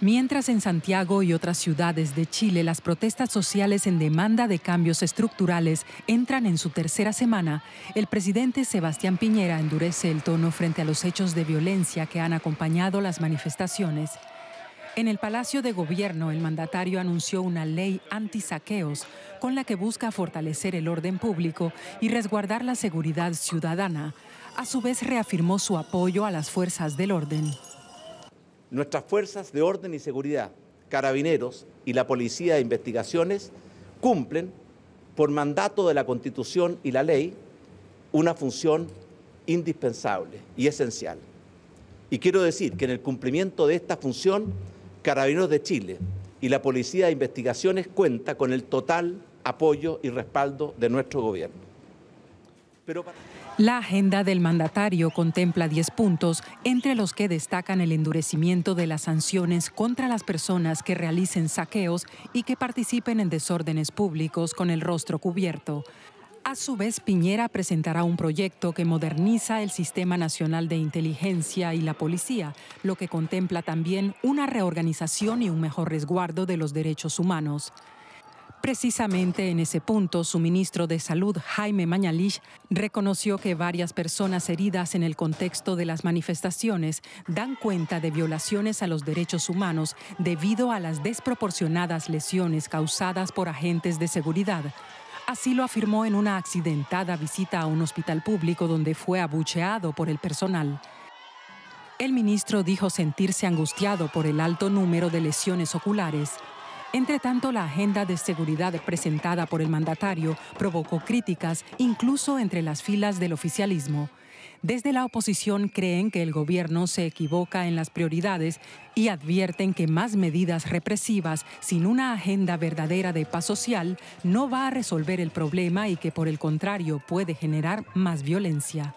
Mientras en Santiago y otras ciudades de Chile las protestas sociales en demanda de cambios estructurales entran en su tercera semana, el presidente Sebastián Piñera endurece el tono frente a los hechos de violencia que han acompañado las manifestaciones. En el Palacio de Gobierno, el mandatario anunció una ley anti-saqueos con la que busca fortalecer el orden público y resguardar la seguridad ciudadana. A su vez reafirmó su apoyo a las fuerzas del orden nuestras fuerzas de orden y seguridad, carabineros y la policía de investigaciones cumplen, por mandato de la Constitución y la ley, una función indispensable y esencial. Y quiero decir que en el cumplimiento de esta función, Carabineros de Chile y la Policía de Investigaciones cuenta con el total apoyo y respaldo de nuestro gobierno. La agenda del mandatario contempla 10 puntos, entre los que destacan el endurecimiento de las sanciones contra las personas que realicen saqueos y que participen en desórdenes públicos con el rostro cubierto. A su vez, Piñera presentará un proyecto que moderniza el Sistema Nacional de Inteligencia y la Policía, lo que contempla también una reorganización y un mejor resguardo de los derechos humanos. Precisamente en ese punto, su ministro de Salud, Jaime Mañalich, reconoció que varias personas heridas en el contexto de las manifestaciones dan cuenta de violaciones a los derechos humanos debido a las desproporcionadas lesiones causadas por agentes de seguridad. Así lo afirmó en una accidentada visita a un hospital público donde fue abucheado por el personal. El ministro dijo sentirse angustiado por el alto número de lesiones oculares entre tanto, la agenda de seguridad presentada por el mandatario provocó críticas incluso entre las filas del oficialismo. Desde la oposición creen que el gobierno se equivoca en las prioridades y advierten que más medidas represivas sin una agenda verdadera de paz social no va a resolver el problema y que por el contrario puede generar más violencia.